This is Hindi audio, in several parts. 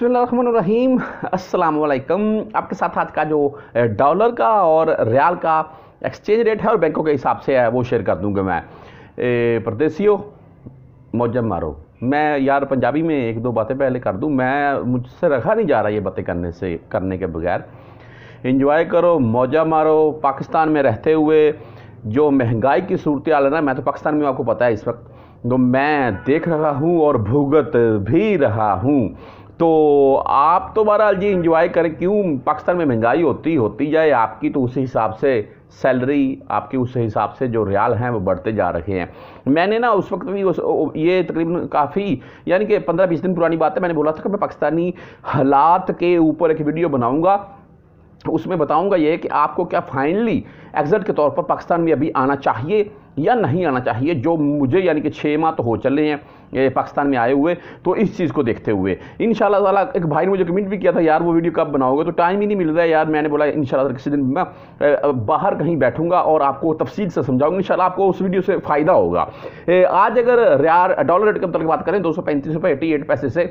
बसमीम असलकम आपके साथ आज का जो डॉलर का और रियाल का एक्सचेंज रेट है और बैंकों के हिसाब से है वो शेयर कर दूंगा मैं परदेसियों मौजम मारो मैं यार पंजाबी में एक दो बातें पहले कर दूं मैं मुझसे रखा नहीं जा रहा ये बातें करने से करने के बगैर इंजॉय करो मौजा मारो पाकिस्तान में रहते हुए जो महंगाई की सूरत हाल है ना मैं तो पाकिस्तान में आपको पता है इस वक्त तो मैं देख रहा हूँ और भुगत भी रहा हूँ तो आप तो बहरहाल जी इंजॉय करें क्यों पाकिस्तान में महंगाई होती होती जाए आपकी तो उसी हिसाब से सैलरी आपकी उस हिसाब से जो रियाल हैं वो बढ़ते जा रहे हैं मैंने ना उस वक्त भी उस ये तकरीबन काफ़ी यानी कि पंद्रह बीस दिन पुरानी बात है मैंने बोला था कि मैं पाकिस्तानी हालात के ऊपर एक वीडियो बनाऊँगा उसमें बताऊँगा ये कि आपको क्या फाइनली एग्जट के तौर पर पाकिस्तान में अभी आना चाहिए या नहीं आना चाहिए जो मुझे यानी कि छः माह तो हो चले हैं पाकिस्तान में आए हुए तो इस चीज़ को देखते हुए इन ताला एक भाई ने मुझे कमेंट भी किया था यार वो वीडियो कब बनाओगे तो टाइम ही नहीं मिल रहा है यार मैंने बोला इन किसी दिन मैं बाहर कहीं बैठूंगा और आपको तफसील से समझाऊंगा इन शाला आपको उस वीडियो से फ़ायदा होगा आज अगर यार डॉलर रेट के मतलब बात करें दो सौ पैंतीस रुपये एटी एट पैसे से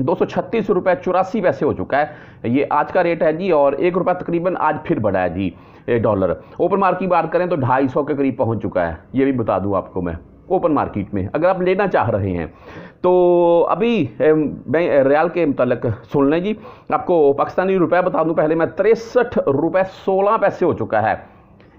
दो सौ छत्तीस रुपये चौरासी पैसे हो चुका है ये आज का रेट है जी और एक रुपया तकरीबन आज फिर बढ़ा है जी डॉलर ओपन मार्केट की बात करें तो ढाई सौ के करीब पहुंच चुका है ये भी बता दूं आपको मैं ओपन मार्केट में अगर आप लेना चाह रहे हैं तो अभी रियाल के मतलब सुन लें जी आपको पाकिस्तानी रुपया बता दूँ पहले मैं तिरसठ रुपये सोलह पैसे हो चुका है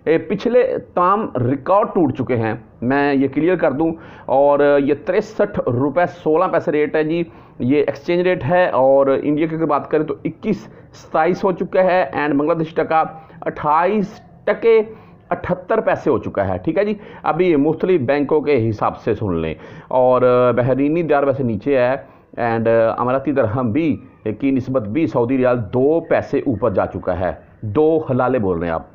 पिछले तमाम रिकॉर्ड टूट चुके हैं मैं ये क्लियर कर दूं और ये तिरसठ रुपये सोलह पैसे रेट है जी ये एक्सचेंज रेट है और इंडिया की अगर बात करें तो इक्कीस सताईस हो चुका है एंड बांग्लादेश टका अट्ठाईस टके अठहत्तर पैसे हो चुका है ठीक है जी अभी मुख्तलि बैंकों के हिसाब से सुन लें और बहरीनी दर वैसे नीचे है एंड अमराती दरहम भी की नस्बत भी सऊदी रियाल दो पैसे ऊपर जा चुका है दो हलाले बोल रहे हैं आप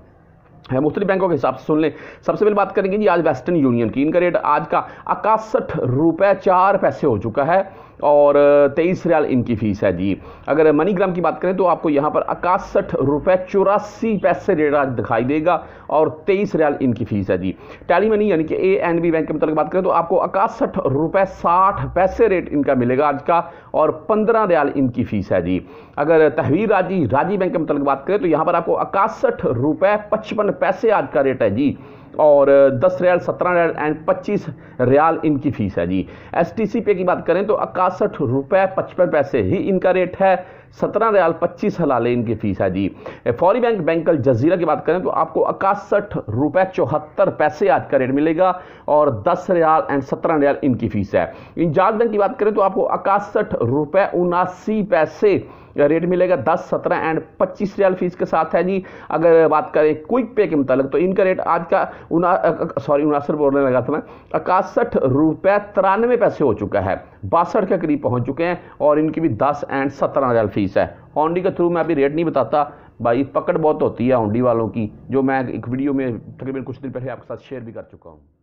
है मुख्तलि बैंकों के हिसाब से सुन लें सबसे पहले बात करेंगे जी आज वेस्टर्न यूनियन की इनका रेट आज का इकसठ रुपये चार पैसे हो चुका है और तेईस रियाल इनकी फ़ीस है जी अगर मनीग्राम की बात करें तो आपको यहाँ पर इकसठ रुपये चौरासी पैसे रेट आज दिखाई देगा और तेईस रियाल इनकी फ़ीस है जी टैली मनी यानी कि ए एंड बी बैंक के मतलब बात करें तो आपको इकसठ रुपये साठ पैसे रेट इनका मिलेगा आज का और पंद्रह रियाल इनकी फ़ीस है जी अगर तहवीर राजी राजी बैंक के मतलब बात करें तो यहाँ पर आपको इकसठ रुपये पचपन पैसे आज का रेट है जी और दस रियाल सत्रह रियाल एंड पच्चीस रियाल इनकी फ़ीस है जी एस टी सी पे की बात करें तो इकसठ रुपये पचपन पैसे ही इनका रेट है सत्रह रियाल पच्चीस हलाले इनकी फ़ीस है जी फौरी बैंक बैंक जजीरा की बात करें तो आपको इकसठ रुपये चौहत्तर पैसे आज का रेट मिलेगा और दस रियाल एंड सत्रह रियाल इनकी फ़ीस है इंजाज बैंक की बात करें तो आपको इकसठ रुपये उनासी पैसे रेट मिलेगा दस सत्रह एंड पच्चीस रियाल फीस के साथ है जी अगर बात करें क्विक पे के मुतालिक तो इनका रेट आज का उना सॉरी उनासठ बोलने लगा था मैं इकसठ रुपये तिरानवे पैसे हो चुका है बासठ के करीब पहुंच चुके हैं और इनकी भी दस एंड सत्रह हज़ार फीस है ऑनडी के थ्रू मैं अभी रेट नहीं बताता भाई पकड़ बहुत होती है ऑनडी वालों की जो मैं एक वीडियो में तकरीबन कुछ दिन पहले आपके साथ शेयर भी कर चुका हूँ